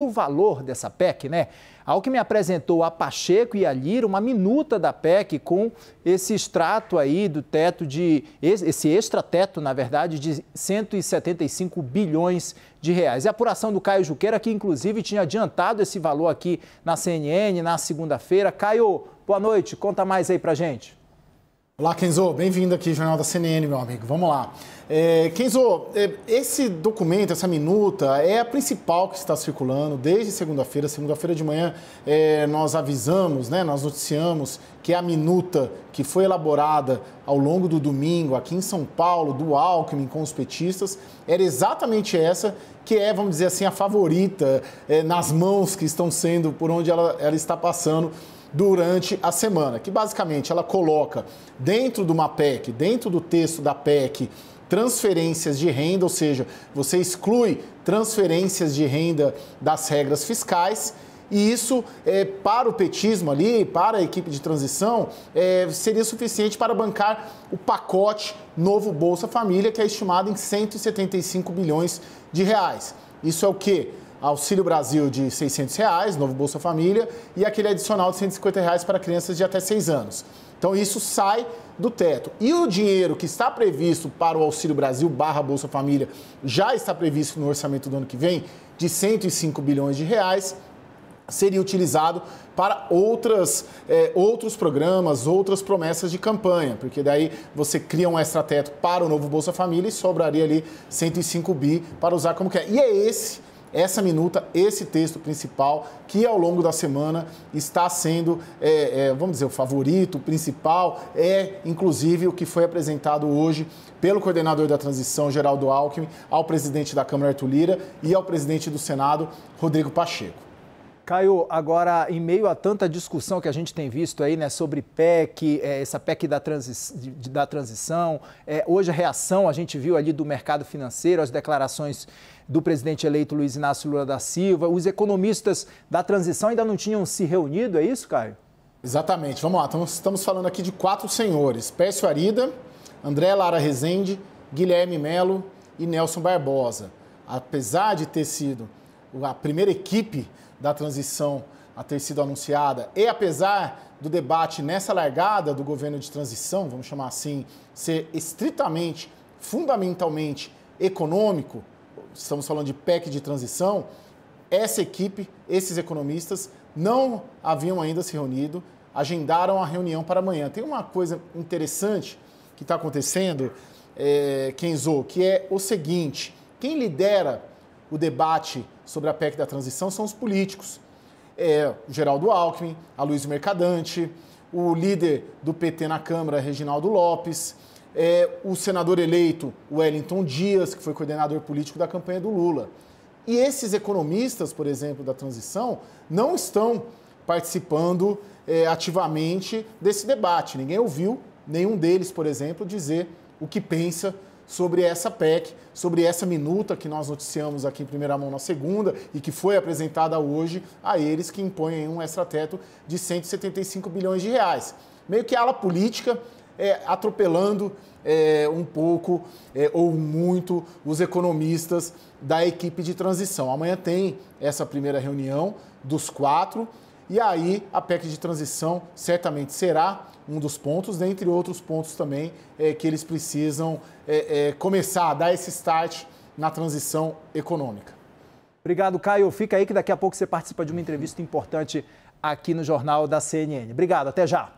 o valor dessa PEC, né? Ao que me apresentou a Pacheco e a Lira, uma minuta da PEC com esse extrato aí do teto de esse extrateto, na verdade, de 175 bilhões de reais. E a apuração do Caio Juqueira que inclusive tinha adiantado esse valor aqui na CNN na segunda-feira. Caio, boa noite. Conta mais aí pra gente. Olá, Kenzo. Bem-vindo aqui Jornal da CNN, meu amigo. Vamos lá. É, Kenzo, é, esse documento, essa minuta, é a principal que está circulando desde segunda-feira. Segunda-feira de manhã é, nós avisamos, né, nós noticiamos que a minuta que foi elaborada ao longo do domingo aqui em São Paulo, do Alckmin com os petistas, era exatamente essa que é, vamos dizer assim, a favorita é, nas mãos que estão sendo, por onde ela, ela está passando durante a semana, que basicamente ela coloca dentro de uma PEC, dentro do texto da PEC, transferências de renda, ou seja, você exclui transferências de renda das regras fiscais. E isso, é, para o petismo ali, para a equipe de transição, é, seria suficiente para bancar o pacote novo Bolsa Família, que é estimado em 175 bilhões de reais. Isso é o quê? Auxílio Brasil de R$ 600, reais, novo Bolsa Família, e aquele adicional de R$ 150 reais para crianças de até 6 anos. Então isso sai do teto. E o dinheiro que está previsto para o Auxílio Brasil barra Bolsa Família já está previsto no orçamento do ano que vem, de 105 bilhões de reais, seria utilizado para outras, é, outros programas, outras promessas de campanha, porque daí você cria um extrateto para o novo Bolsa Família e sobraria ali 105 bi para usar como quer. E é esse essa minuta, esse texto principal, que ao longo da semana está sendo, é, é, vamos dizer, o favorito, o principal, é inclusive o que foi apresentado hoje pelo coordenador da transição, Geraldo Alckmin, ao presidente da Câmara, Arthur Lira, e ao presidente do Senado, Rodrigo Pacheco. Caio, agora, em meio a tanta discussão que a gente tem visto aí, né, sobre PEC, é, essa PEC da, transi da transição, é, hoje a reação, a gente viu ali do mercado financeiro, as declarações do presidente eleito Luiz Inácio Lula da Silva, os economistas da transição ainda não tinham se reunido, é isso, Caio? Exatamente, vamos lá, estamos falando aqui de quatro senhores, Pércio Arida, André Lara Rezende, Guilherme Melo e Nelson Barbosa. Apesar de ter sido a primeira equipe da transição a ter sido anunciada, e apesar do debate nessa largada do governo de transição, vamos chamar assim, ser estritamente, fundamentalmente econômico, estamos falando de PEC de transição, essa equipe, esses economistas, não haviam ainda se reunido, agendaram a reunião para amanhã. Tem uma coisa interessante que está acontecendo, é, Kenzo, que é o seguinte: quem lidera o debate sobre a PEC da transição são os políticos. É, o Geraldo Alckmin, a Luiz Mercadante, o líder do PT na Câmara, Reginaldo Lopes, é, o senador eleito, Wellington Dias, que foi coordenador político da campanha do Lula. E esses economistas, por exemplo, da transição, não estão participando é, ativamente desse debate. Ninguém ouviu nenhum deles, por exemplo, dizer o que pensa sobre essa PEC, sobre essa minuta que nós noticiamos aqui em primeira mão na segunda e que foi apresentada hoje a eles, que impõem um extrateto de 175 bilhões de reais. Meio que ala política é, atropelando é, um pouco é, ou muito os economistas da equipe de transição. Amanhã tem essa primeira reunião dos quatro e aí a PEC de transição certamente será um dos pontos, dentre outros pontos também é, que eles precisam é, é, começar a dar esse start na transição econômica. Obrigado, Caio. Fica aí que daqui a pouco você participa de uma entrevista importante aqui no Jornal da CNN. Obrigado, até já.